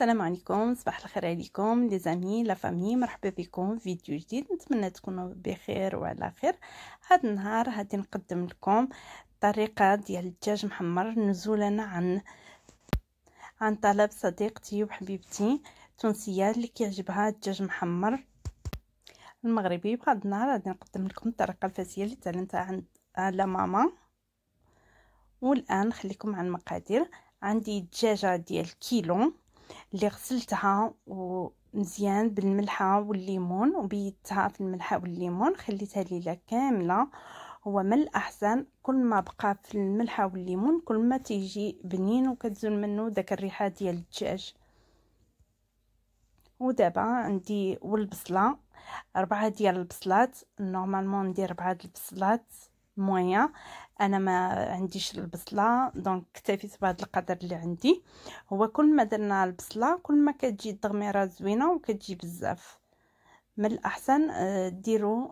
السلام عليكم صباح الخير عليكم لي زامي لا فامي مرحبا بكم في فيديو جديد نتمنى تكونوا بخير وعلى خير هذا النهار غادي نقدم لكم طريقه ديال الدجاج محمر نزولا عن عن طلب صديقتي وحبيبتي التونسيه اللي كيعجبها الدجاج محمر المغربي بهذا النهار غادي نقدم لكم الطريقه الفاسيه اللي تعلمتها عند لا ماما والان خليكم مع المقادير عندي دجاجه ديال كيلو اللي غسلتها مزيان بالملحه والليمون وبيتها في الملحه والليمون خليتها ليله كامله هو من الاحسن كل ما بقى في الملحه والليمون كل ما تيجي بنين وكتزول منه داك الريحه ديال الدجاج ودابا عندي والبصله ربعه ديال البصلات نورمالمون ندير ربعه البصلات مويا انا ما عنديش البصله دونك اكتفيت بهذا القدر اللي عندي هو كل ما درنا البصله كل ما كتجي الضغميره زوينه وكتجي بزاف من الاحسن آه، ديروا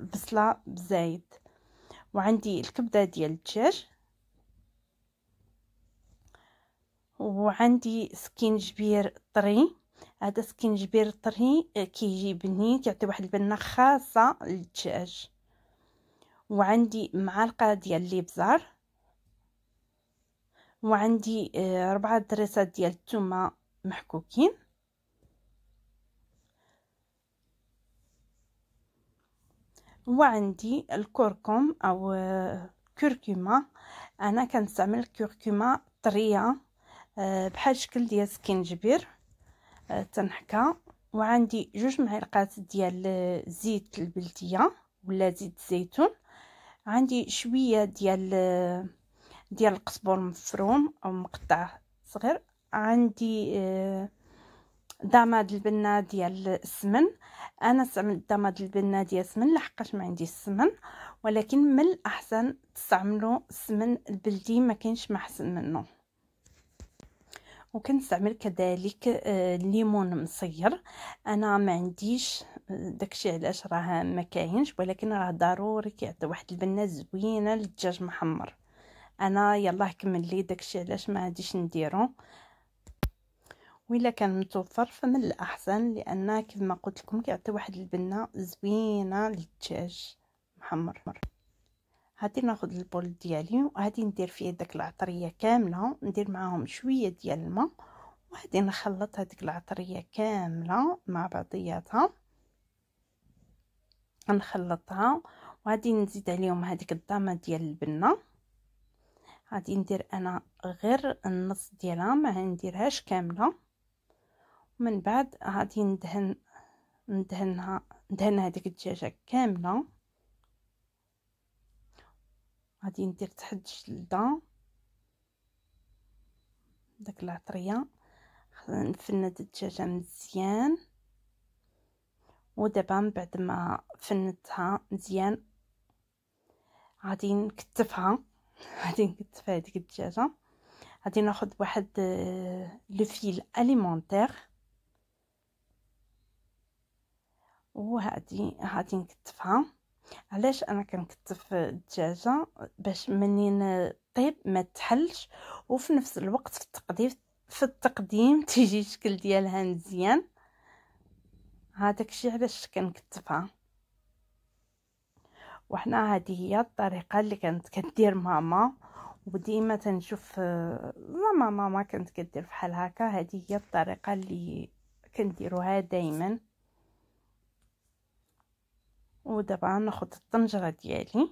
البصله آه، بزايد وعندي الكبده ديال الدجاج وعندي سكينجبير طري هذا سكينجبير طري آه، كيجي بنين كيعطي واحد البنه خاصه للدجاج وعندي معلقة ديال الابزار وعندي آه، ربعة دريسات ديال التومة محكوكين وعندي الكركم او آه، كركمة انا كنستعمل الكركمة طرية آه، بحال شكل ديال سكنجبير تنحكى وعندي جوج معلقات ديال زيت البلديه ولا زيت الزيتون عندي شويه ديال ديال القزبر مفروم او مقطع صغير عندي ضماد آه، البنه ديال السمن انا استعملت ضماد البنه ديال السمن لحقاش ما عنديش السمن ولكن من الاحسن تستعملوا السمن البلدي ما كاينش ما احسن منه وكنستعمل كذلك الليمون آه، مصير انا ما عنديش داكشي علاش راه ما كاينش ولكن راه ضروري كيعطي واحد البنه زوينه للدجاج محمر انا يلاه كمل لي داكشي علاش ما غاديش نديرو وإلا كان متوفر فمن الأحسن لأن كيف ما قلت لكم كيعطي واحد البنة زوينة للدجاج محمر هادي ناخد البول ديالي وهادي ندير فيه داك العطرية كاملة ندير معاهم شوية ديال الماء وهادي نخلط هاديك العطرية كاملة مع بعضياتها غنخلطها وغادي نزيد عليهم هذيك الضامه ديال البنه غادي ندير انا غير النص ديالها ما نديرهاش كامله من بعد غادي ندهن ندهنها ندهن هذيك الدجاجه كامله غادي ندير تحت الجلده داك العطريه نفند الدجاجه مزيان ودابا من بعد ما فنتها مزيان غادي نكتفها غادي نكتف هذيك الدجاجه غادي ناخذ واحد آه، لو فيل اليمونتير وهادي غادي نكتفها علاش انا كنكتف الدجاجه باش منين طيب ما تحلش وفي نفس الوقت في التقديم في التقديم تيجي الشكل ديالها مزيان هذاك الشيء علاش كنكتفها وحنا هذه هي الطريقه اللي كانت كدير ماما وديما تنشوف زعما آه، ماما كانت كدير بحال هكا هذه هي الطريقه اللي كنديروها دائما ودابا ناخذ الطنجره ديالي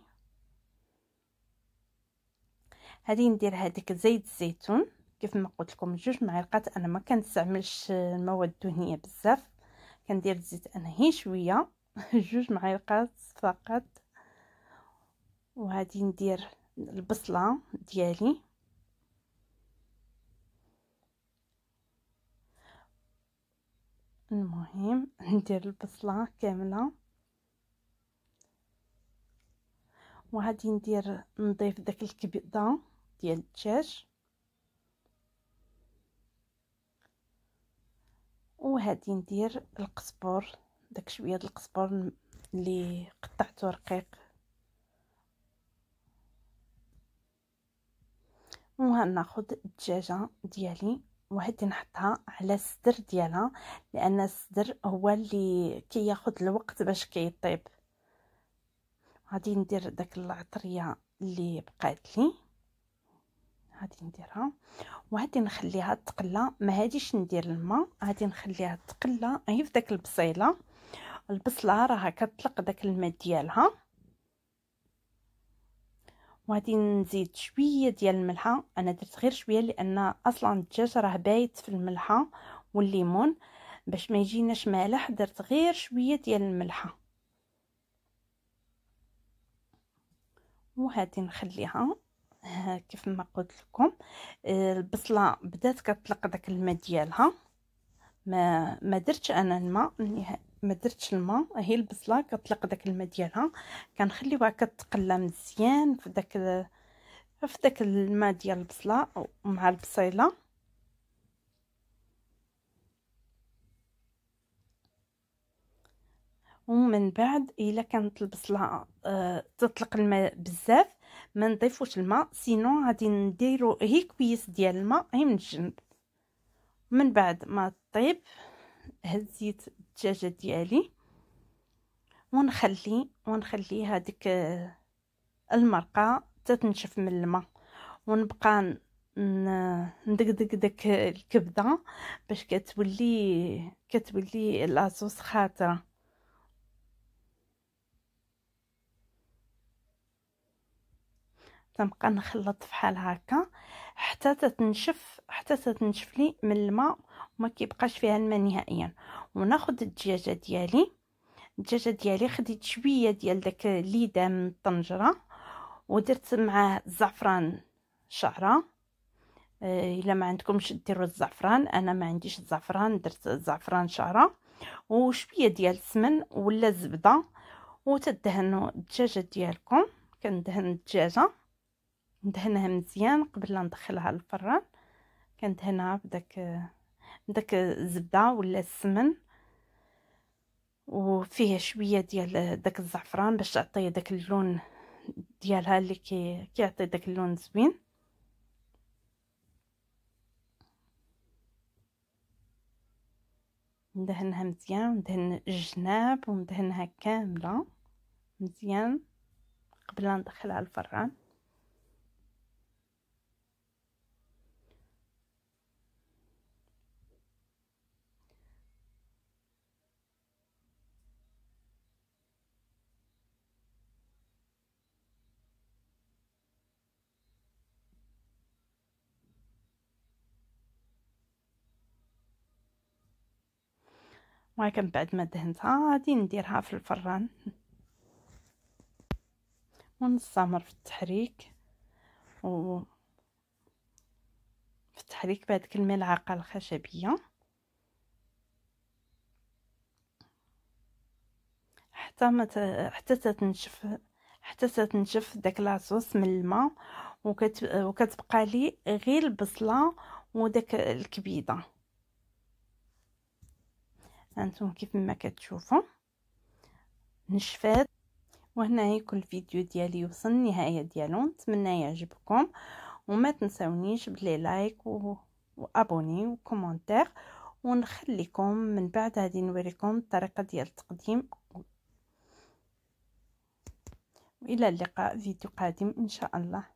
هادي ندير هذيك زيت الزيتون كيف ما قلت لكم جوج معلقات انا ما كنستعملش المواد الدهنيه بزاف كندير الزيت انهي شويه جوج معالق فقط وغادي ندير البصله ديالي المهم ندير البصله كامله وغادي ندير نضيف داك الكبده ديال الدجاج وهادي ندير القزبر داك شويه ديال القزبر اللي قطعته رقيق وغناخذ الدجاجه ديالي وهادي نحطها على الصدر ديالها لان الصدر هو اللي كياخذ كي الوقت باش كيطيب كي غادي ندير داك العطريه اللي بقات لي غادي نديرها وغادي نخليها تقلى ما هاديش ندير الماء غادي نخليها تقلى غير في داك البصيله البصله راها كتطلق داك الماء ديالها وغادي نزيد شويه ديال الملحه انا درت غير شويه لان اصلا الدجاج راه بايت في الملحه والليمون باش ما يجيناش مالح درت غير شويه ديال الملحه وهادي نخليها كيف ما قلت لكم آه، البصله بدات كتطلق داك الماء ديالها ما ما درتش انا الماء ما درتش الماء هي البصله كتطلق داك الماء ديالها كنخليوها كتقلى مزيان في داك في داك الماء ديال البصله مع البصيله ومن بعد الا كانت البصله آه، تطلق الماء بزاف ما نضيفوش الماء سينو غادي نديرو هي كويس ديال الماء هي من الجنب من بعد ما طيب هزيت الدجاجه ديالي ونخلي ونخلي هذيك المرقه تتنشف من الماء ونبقى ندقدق داك الكبده باش كتولي كتولي لاصوص خاطره تنبقى نخلط فحال هكا حتى تتنشف حتى تتنشف لي من الماء وما كيبقاش فيها الماء نهائيا وناخذ الدجاجه ديالي الدجاجه ديالي خديت شويه ديال داك اللي من الطنجره ودرت معاه الزعفران شعره آه، الا ما عندكمش ديروا الزعفران انا ما عنديش الزعفران درت الزعفران شعره وشويه ديال السمن ولا الزبده وتدهنوا الدجاجه ديالكم كندهن الدجاجه ندهنها مزيان قبل لا ندخلها للفران كندهنها بداك بداك الزبده ولا السمن وفيها شويه ديال داك الزعفران باش تعطي داك اللون ديالها اللي كي كيعطي داك اللون زوين ندهنها مزيان ندهن الجناب وندهنها كامله مزيان قبل ندخلها الفران ولكن بعد ما دهنتها غادي نديرها في الفران ونستمر في التحريك و في التحريك كل الملعقه الخشبيه حتى ما ت... حتى تتنشف حتى تتنشف داك لاصوص من الماء وكت... وكتبقى لي غير البصله وداك الكبيده هانتوما كيف ما كتشوفوا نشفات وهنا يكون الفيديو ديالي وصل النهايه ديالو نتمنى يعجبكم وما تنساونيش بلي لايك و... وابوني وكومونتير ونخليكم من بعد غادي نوريكم الطريقه ديال التقديم والى اللقاء فيديو قادم ان شاء الله